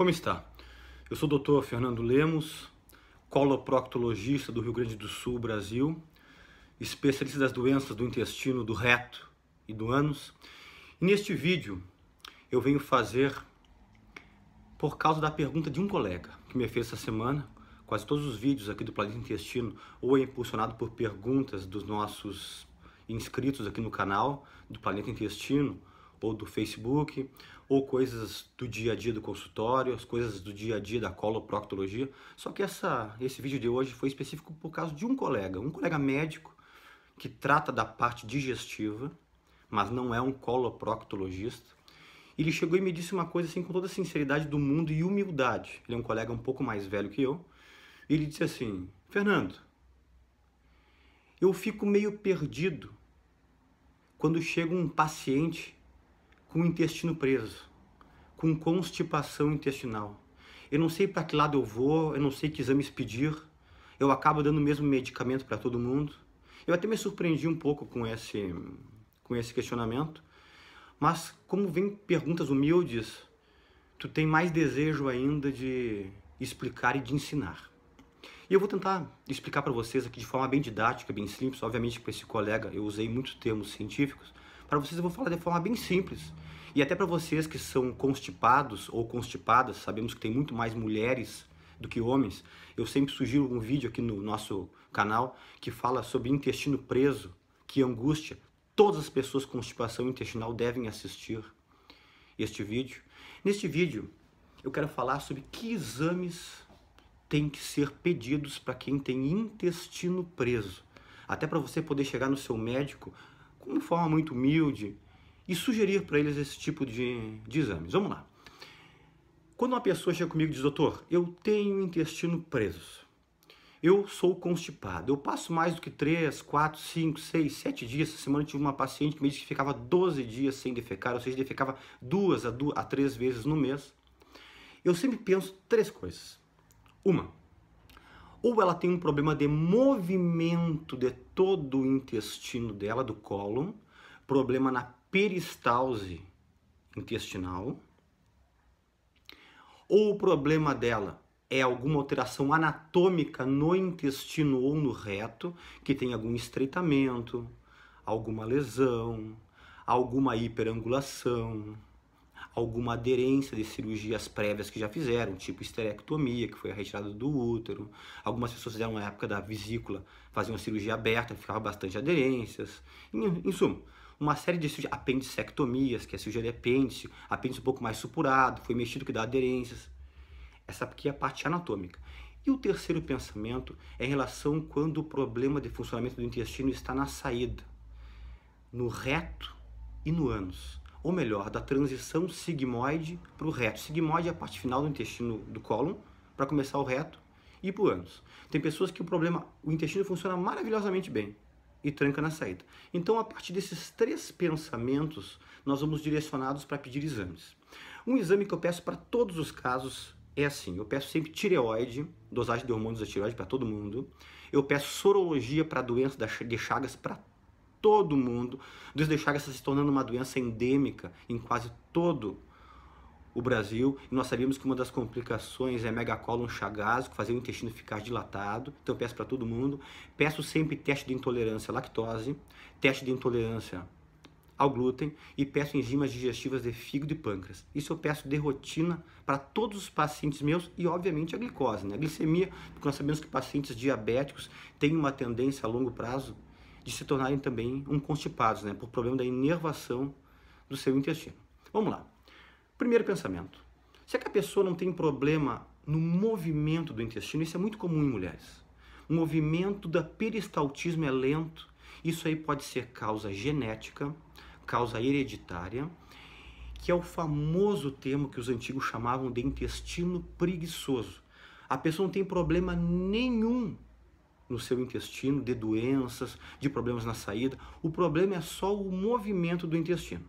Como está? Eu sou o Dr. Fernando Lemos, coloproctologista do Rio Grande do Sul, Brasil, especialista das doenças do intestino, do reto e do ânus. E neste vídeo eu venho fazer por causa da pergunta de um colega que me fez essa semana. Quase todos os vídeos aqui do Planeta Intestino ou é impulsionado por perguntas dos nossos inscritos aqui no canal do Planeta Intestino ou do Facebook, ou coisas do dia a dia do consultório, as coisas do dia a dia da coloproctologia. Só que essa, esse vídeo de hoje foi específico por causa de um colega, um colega médico que trata da parte digestiva, mas não é um coloproctologista. Ele chegou e me disse uma coisa assim com toda a sinceridade do mundo e humildade. Ele é um colega um pouco mais velho que eu. E ele disse assim: "Fernando, eu fico meio perdido quando chega um paciente com o intestino preso, com constipação intestinal. Eu não sei para que lado eu vou, eu não sei que exames pedir, eu acabo dando o mesmo medicamento para todo mundo. Eu até me surpreendi um pouco com esse, com esse questionamento, mas como vem perguntas humildes, tu tem mais desejo ainda de explicar e de ensinar. E eu vou tentar explicar para vocês aqui de forma bem didática, bem simples. Obviamente, para esse colega, eu usei muitos termos científicos, para vocês eu vou falar de forma bem simples. E até para vocês que são constipados ou constipadas, sabemos que tem muito mais mulheres do que homens, eu sempre sugiro um vídeo aqui no nosso canal que fala sobre intestino preso, que angústia. Todas as pessoas com constipação intestinal devem assistir este vídeo. Neste vídeo, eu quero falar sobre que exames têm que ser pedidos para quem tem intestino preso. Até para você poder chegar no seu médico uma forma muito humilde, e sugerir para eles esse tipo de, de exames. Vamos lá. Quando uma pessoa chega comigo e diz, doutor, eu tenho intestino preso, eu sou constipado, eu passo mais do que 3, 4, 5, 6, 7 dias. Essa semana eu tive uma paciente que me disse que ficava 12 dias sem defecar, ou seja, defecava duas a, duas a três vezes no mês. Eu sempre penso três coisas. Uma, ou ela tem um problema de movimento de todo o intestino dela, do cólon, problema na peristalse intestinal, ou o problema dela é alguma alteração anatômica no intestino ou no reto, que tem algum estreitamento, alguma lesão, alguma hiperangulação, alguma aderência de cirurgias prévias que já fizeram, tipo esterectomia, que foi a retirada do útero. Algumas pessoas fizeram na época da vesícula, faziam cirurgia aberta, ficava bastante aderências. Em, em suma, uma série de cirurgias, apendicectomias, que é cirurgia de apêndice, apêndice um pouco mais supurado, foi mexido que dá aderências. Essa aqui é a parte anatômica. E o terceiro pensamento é em relação quando o problema de funcionamento do intestino está na saída, no reto e no ânus ou melhor, da transição sigmoide para o reto. Sigmoide é a parte final do intestino do cólon, para começar o reto e para o ânus. Tem pessoas que o problema, o intestino funciona maravilhosamente bem e tranca na saída. Então, a partir desses três pensamentos, nós vamos direcionados para pedir exames. Um exame que eu peço para todos os casos é assim: eu peço sempre tireoide, dosagem de hormônios da tireoide para todo mundo. Eu peço sorologia para doença de Chagas para todo mundo, dos deixar essa se tornando uma doença endêmica em quase todo o Brasil. E nós sabemos que uma das complicações é megacólon chagásico, fazer o intestino ficar dilatado. Então peço para todo mundo, peço sempre teste de intolerância à lactose, teste de intolerância ao glúten e peço enzimas digestivas de fígado e pâncreas. Isso eu peço de rotina para todos os pacientes meus e, obviamente, a glicose, né? a glicemia, porque nós sabemos que pacientes diabéticos têm uma tendência a longo prazo de se tornarem também um constipados, né, por problema da inervação do seu intestino. Vamos lá. Primeiro pensamento. Se é que a pessoa não tem problema no movimento do intestino, isso é muito comum em mulheres. O movimento da peristaltismo é lento. Isso aí pode ser causa genética, causa hereditária, que é o famoso termo que os antigos chamavam de intestino preguiçoso. A pessoa não tem problema nenhum no seu intestino, de doenças, de problemas na saída. O problema é só o movimento do intestino.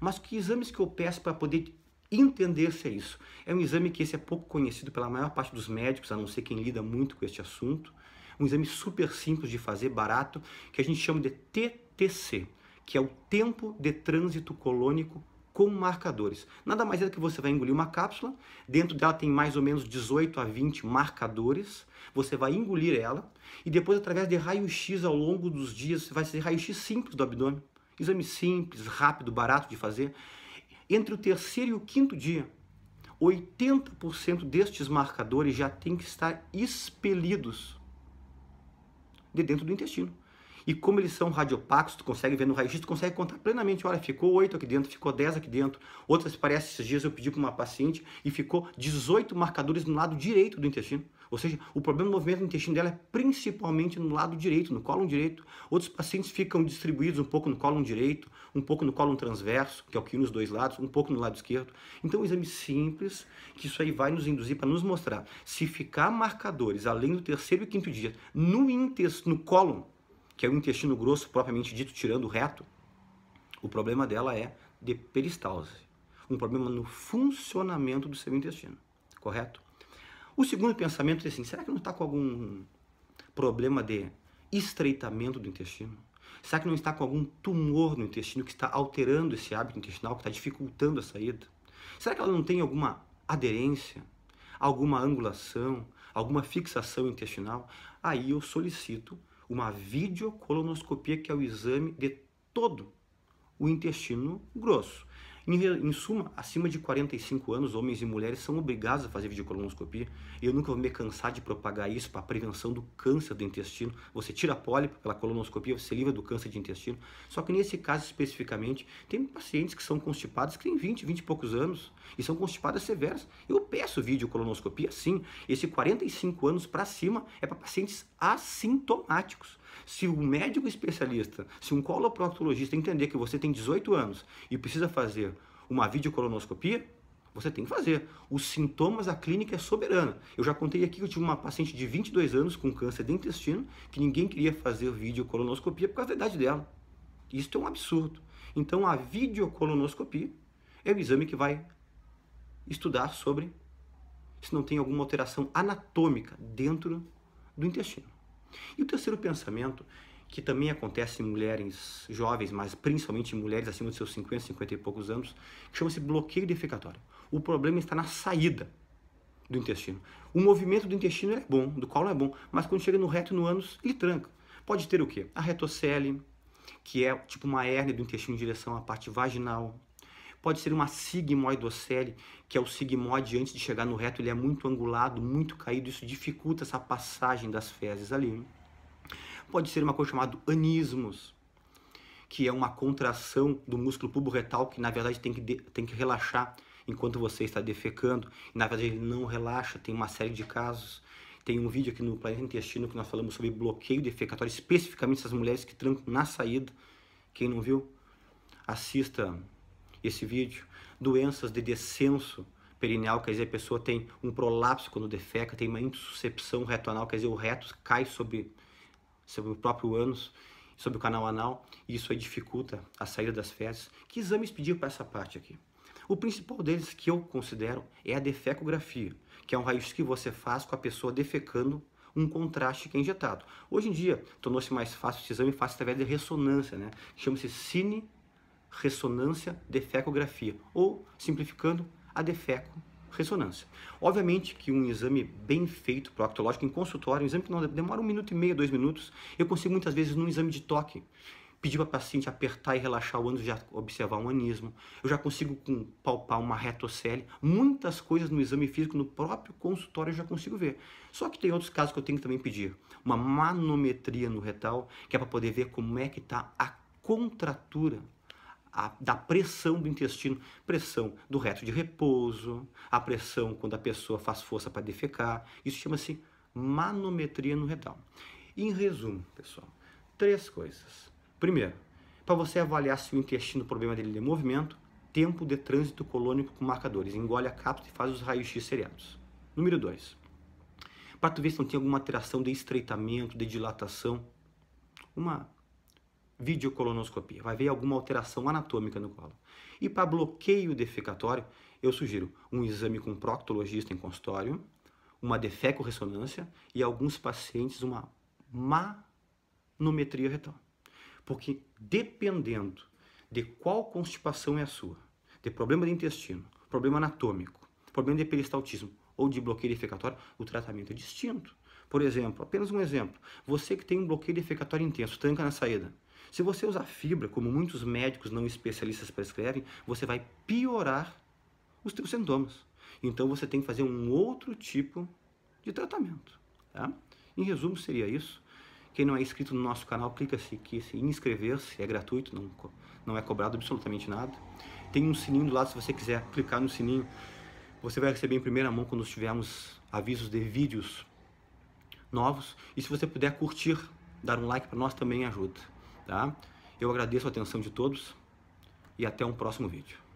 Mas que exames que eu peço para poder entender se é isso? É um exame que esse é pouco conhecido pela maior parte dos médicos, a não ser quem lida muito com este assunto. Um exame super simples de fazer, barato, que a gente chama de TTC, que é o tempo de trânsito colônico com marcadores. Nada mais é do que você vai engolir uma cápsula, dentro dela tem mais ou menos 18 a 20 marcadores, você vai engolir ela e depois através de raio-x ao longo dos dias, você vai fazer raio-x simples do abdômen, exame simples, rápido, barato de fazer. Entre o terceiro e o quinto dia, 80% destes marcadores já tem que estar expelidos de dentro do intestino. E como eles são radiopacos, tu consegue ver no raio-x, tu consegue contar plenamente, olha, ficou 8 aqui dentro, ficou 10 aqui dentro. Outras parece esses dias eu pedi para uma paciente e ficou 18 marcadores no lado direito do intestino. Ou seja, o problema do movimento do intestino dela é principalmente no lado direito, no colo direito. Outros pacientes ficam distribuídos um pouco no colo direito, um pouco no colo transverso, que é o que nos dois lados, um pouco no lado esquerdo. Então, um exame simples, que isso aí vai nos induzir para nos mostrar. Se ficar marcadores além do terceiro e quinto dia no intestino, no colo, que é o intestino grosso propriamente dito, tirando o reto, o problema dela é de peristalse, um problema no funcionamento do seu intestino, correto? O segundo pensamento é assim, será que não está com algum problema de estreitamento do intestino? Será que não está com algum tumor no intestino que está alterando esse hábito intestinal, que está dificultando a saída? Será que ela não tem alguma aderência, alguma angulação, alguma fixação intestinal? Aí eu solicito uma videocolonoscopia, que é o exame de todo o intestino grosso. Em, em, suma, acima de 45 anos, homens e mulheres são obrigados a fazer videocolonoscopia. E eu nunca vou me cansar de propagar isso para a prevenção do câncer do intestino. Você tira a pólipo pela colonoscopia, você livra do câncer de intestino. Só que nesse caso especificamente, tem pacientes que são constipados que têm 20, 20 e poucos anos e são constipadas severas. Eu peço videocolonoscopia sim. Esse 45 anos para cima é para pacientes assintomáticos. Se o médico especialista, se um coloproctologista entender que você tem 18 anos e precisa fazer uma videocolonoscopia, você tem que fazer. Os sintomas, a clínica é soberana. Eu já contei aqui que eu tive uma paciente de 22 anos com câncer de intestino que ninguém queria fazer videocolonoscopia por causa da idade dela. Isso é um absurdo. Então, a videocolonoscopia é o exame que vai estudar sobre se não tem alguma alteração anatômica dentro do intestino. E o terceiro pensamento, que também acontece em mulheres jovens, mas principalmente em mulheres acima dos seus 50, 50 e poucos anos, chama-se bloqueio defecatório. O problema está na saída do intestino. O movimento do intestino é bom, do colo é bom, mas quando chega no reto no ânus, ele tranca. Pode ter o quê? A retocele, que é tipo uma hérnia do intestino em direção à parte vaginal pode ser uma sigmoidocele, que é o sigmoide antes de chegar no reto, ele é muito angulado, muito caído, isso dificulta essa passagem das fezes ali. Pode ser uma coisa chamada anismos, que é uma contração do músculo pubo-retal que na verdade tem que, de, tem que relaxar enquanto você está defecando. E, na verdade ele não relaxa, tem uma série de casos. Tem um vídeo aqui no Planeta Intestino que nós falamos sobre bloqueio defecatório, especificamente essas mulheres que trancam na saída. Quem não viu, assista esse vídeo. Doenças de descenso perineal, quer dizer, a pessoa tem um prolapso quando defeca, tem uma insuscepção reto quer dizer, o reto cai sobre, sobre o próprio ânus, sobre o canal anal, e isso aí dificulta a saída das fezes. Que exames pedir para essa parte aqui? O principal deles que eu considero é a defecografia, que é um raio-x que você faz com a pessoa defecando um contraste que é injetado. Hoje em dia, tornou-se mais fácil esse exame, fácil através de ressonância, né? Chama-se cine ressonância defecografia, ou, simplificando, a defeco ressonância. Obviamente que um exame bem feito proctológico em consultório, um exame que não demora um minuto e meio, dois minutos, eu consigo muitas vezes num exame de toque pedir para a paciente apertar e relaxar o ânus, já observar um anismo. Eu já consigo com, palpar uma retocele. Muitas coisas no exame físico, no próprio consultório, eu já consigo ver. Só que tem outros casos que eu tenho que também pedir. Uma manometria no retal, que é para poder ver como é que está a contratura a, da pressão do intestino, pressão do reto de repouso, a pressão quando a pessoa faz força para defecar. Isso chama-se manometria no retal. Em resumo, pessoal, três coisas. Primeiro, para você avaliar se o intestino, o problema dele é movimento, tempo de trânsito colônico com marcadores. Engole a cápsula e faz os raios-x seriados. Número dois, para tu ver se não tem alguma alteração de estreitamento, de dilatação, uma videocolonoscopia. Vai ver alguma alteração anatômica no colo. E para bloqueio defecatório, eu sugiro um exame com proctologista em consultório, uma ressonância e alguns pacientes uma manometria retal. Porque dependendo de qual constipação é a sua, de problema de intestino, problema anatômico, problema de peristaltismo ou de bloqueio defecatório, o tratamento é distinto. Por exemplo, apenas um exemplo, você que tem um bloqueio defecatório intenso, tranca na saída, se você usar fibra, como muitos médicos não especialistas prescrevem, você vai piorar os seus sintomas. Então você tem que fazer um outro tipo de tratamento. Tá? Em resumo, seria isso. Quem não é inscrito no nosso canal, clica-se em inscrever-se, é gratuito, não, não é cobrado absolutamente nada. Tem um sininho do lado, se você quiser clicar no sininho, você vai receber em primeira mão quando tivermos avisos de vídeos novos. E se você puder curtir, dar um like para nós também ajuda. Tá? Eu agradeço a atenção de todos e até um próximo vídeo.